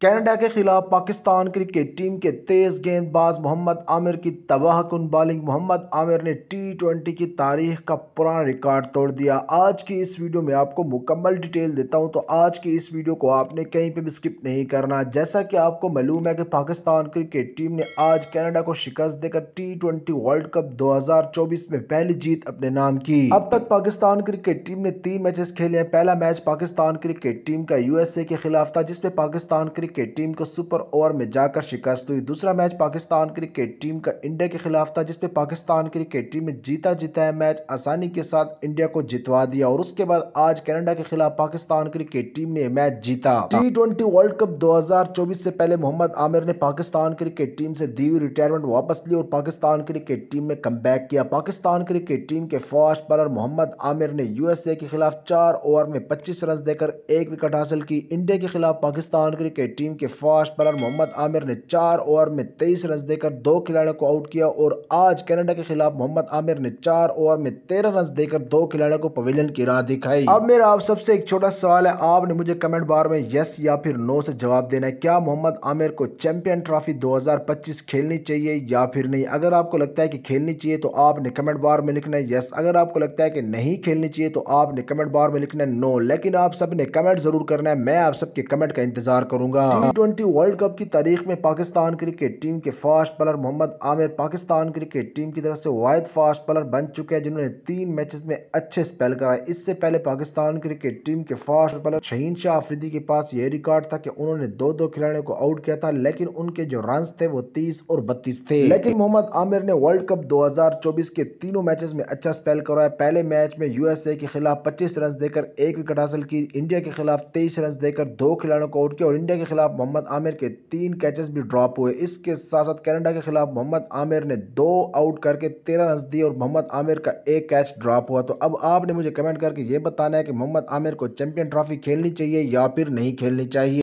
Canada کے خلاف Pakistan cricket team کے تیز گیند باز محمد عامر کی تباہ کن بالنگ محمد نے ٹی کی تاریخ کا پرانا ریکارڈ توڑ دیا آج کی اس ویڈیو میں آپ کو مکمل ڈیٹیل دیتا ہوں تو آج کی اس ویڈیو کو آپ نے کہیں پہ بھی سکپ نہیں کرنا جیسا کہ آپ کو معلوم ہے کہ پاکستان کرکٹ ٹیم نے آج کینیڈا کو شکست دے کر ٹی ٹوینٹی ورلڈ کپ دو ہزار چوبیس میں پہلی جیت اپنے نام کی اب تک پاکستان کرکٹ ٹیم نے تین میچز کھیلے ہیں پہلا میچ پاکستان کرکٹ ٹیم کا یو ایس اے کے خلاف تھا جس میں پاکستان کرکٹ کرکٹ ٹیم کو سپر اوور میں جا کر شکست ہوئی دوسرا میچ پاکستان کرکٹ ٹیم کا انڈیا کے خلاف تھا جس پہ پاکستان کرکٹ ٹیم نے جیتا جیتا ہے میچ آسانی کے ساتھ انڈیا کو جتوا دیا اور اس کے بعد آج کینیڈا کے خلاف پاکستان کرکٹ ٹیم نے میچ جیتا ٹی ٹوینٹی ورلڈ کپ دو ہزار چوبیس سے پہلے محمد عامر نے پاکستان کرکٹ ٹیم سے ریٹائرمنٹ واپس لی اور پاکستان کرکٹ ٹیم میں کم بیک کیا پاکستان کرکٹ ٹیم کے فاسٹ بالر محمد عامر نے یو ایس اے کے خلاف چار اوور میں پچیس رنز دے کر ایک وکٹ حاصل کی انڈیا کے خلاف پاکستان کرکٹ ٹیم کے فاسٹ پلر محمد عامر نے چار اوور میں تیئیس رنز دے کر دو کھلاڑیوں کو آؤٹ کیا اور آج کینیڈا کے خلاف محمد عامر نے چار اوور میں تیرہ رنز دے کر دو کھلاڑیوں کو پویلین کی راہ دکھائی اب میرا آپ سب سے ایک چھوٹا سوال ہے آپ نے مجھے کمنٹ بار میں یس یا پھر نو سے جواب دینا ہے کیا محمد عامر کو چیمپئن ٹرافی دو ہزار پچیس کھیلنی چاہیے یا پھر نہیں اگر آپ کو لگتا ہے کہ کھیلنی چاہیے تو آپ نے کمنٹ بار میں لکھنا ہے یس اگر آپ کو لگتا ہے کہ نہیں کھیلنی چاہیے تو آپ نے کمنٹ بار میں لکھنا ہے نو لیکن آپ سب نے کمنٹ ضرور کرنا ہے میں آپ سب کے کمنٹ کا انتظار کروں گا ٹیوینٹی ورلڈ کپ کی تاریخ میں پاکستان کرکٹ ٹیم کے fast bowler Mohammad Amir Pakistan cricket team کی طرف سے وائد فاسٹ پلر بن چکے ہیں جنہوں نے تین میچز میں اچھے اسپیل کرائے اس سے پہلے پاکستان کرکٹ ٹیم کے فاسٹ پلر شہین شاہ آفریدی کے پاس یہ ریکارڈ تھا کہ انہوں نے دو دو کھلاڑیوں کو آؤٹ کیا تھا لیکن ان کے جو رنز تھے وہ تیس اور بتیس تھے لیکن محمد عامر نے ورلڈ کپ دو ہزار چوبیس کے تینوں میچز میں اچھا اسپیل کروایا پہلے میچ میں یو ایس اے کے خلاف پچیس رنز دے کر ایک وکٹ حاصل کی انڈیا کے خلاف تیئیس رنز دے کر دو کھلاڑیوں کو آؤٹ کیا اور انڈیا کے خلاف خلاف محمد عامر کے تین کیچز بھی ڈراپ ہوئے اس کے ساتھ کینیڈا کے خلاف محمد عامر نے دو آؤٹ کر کے تیرہ رنز دی اور محمد عامر کا ایک کیچ ڈراپ ہوا تو اب آپ نے مجھے کمنٹ کر کے یہ بتانا ہے کہ محمد عامر کو چیمپئن ٹرافی کھیلنی چاہیے یا پھر نہیں کھیلنی چاہیے